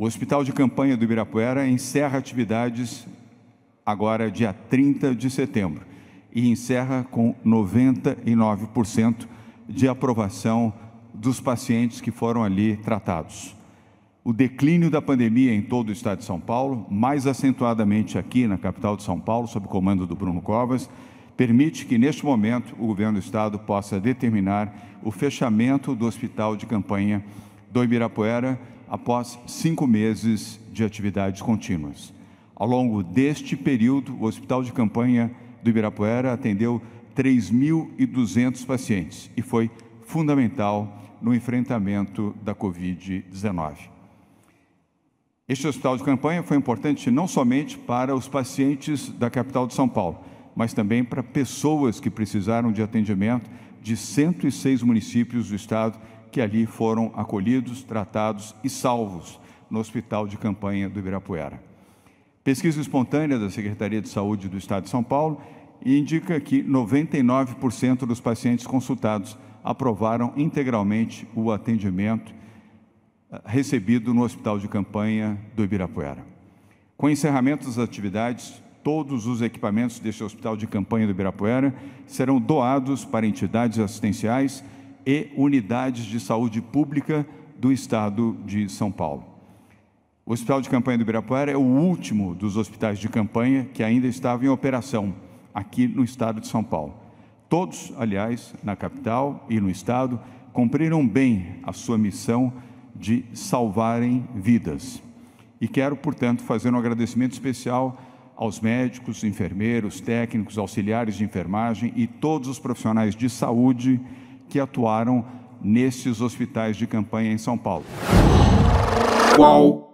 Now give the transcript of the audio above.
O Hospital de Campanha do Ibirapuera encerra atividades agora dia 30 de setembro e encerra com 99% de aprovação dos pacientes que foram ali tratados. O declínio da pandemia em todo o estado de São Paulo, mais acentuadamente aqui na capital de São Paulo, sob comando do Bruno Covas, permite que, neste momento, o governo do estado possa determinar o fechamento do hospital de campanha do Ibirapuera após cinco meses de atividades contínuas. Ao longo deste período, o Hospital de Campanha do Ibirapuera atendeu 3.200 pacientes e foi fundamental no enfrentamento da Covid-19. Este hospital de campanha foi importante não somente para os pacientes da capital de São Paulo, mas também para pessoas que precisaram de atendimento de 106 municípios do estado que ali foram acolhidos, tratados e salvos no Hospital de Campanha do Ibirapuera. Pesquisa espontânea da Secretaria de Saúde do Estado de São Paulo indica que 99% dos pacientes consultados aprovaram integralmente o atendimento eh, recebido no Hospital de Campanha do Ibirapuera. Com o encerramento das atividades, todos os equipamentos deste Hospital de Campanha do Ibirapuera serão doados para entidades assistenciais e unidades de saúde pública do estado de São Paulo. O Hospital de Campanha do Ibirapuera é o último dos hospitais de campanha que ainda estava em operação aqui no estado de São Paulo. Todos, aliás, na capital e no estado, cumpriram bem a sua missão de salvarem vidas. E quero, portanto, fazer um agradecimento especial aos médicos, enfermeiros, técnicos, auxiliares de enfermagem e todos os profissionais de saúde que atuaram nesses hospitais de campanha em São Paulo. Qual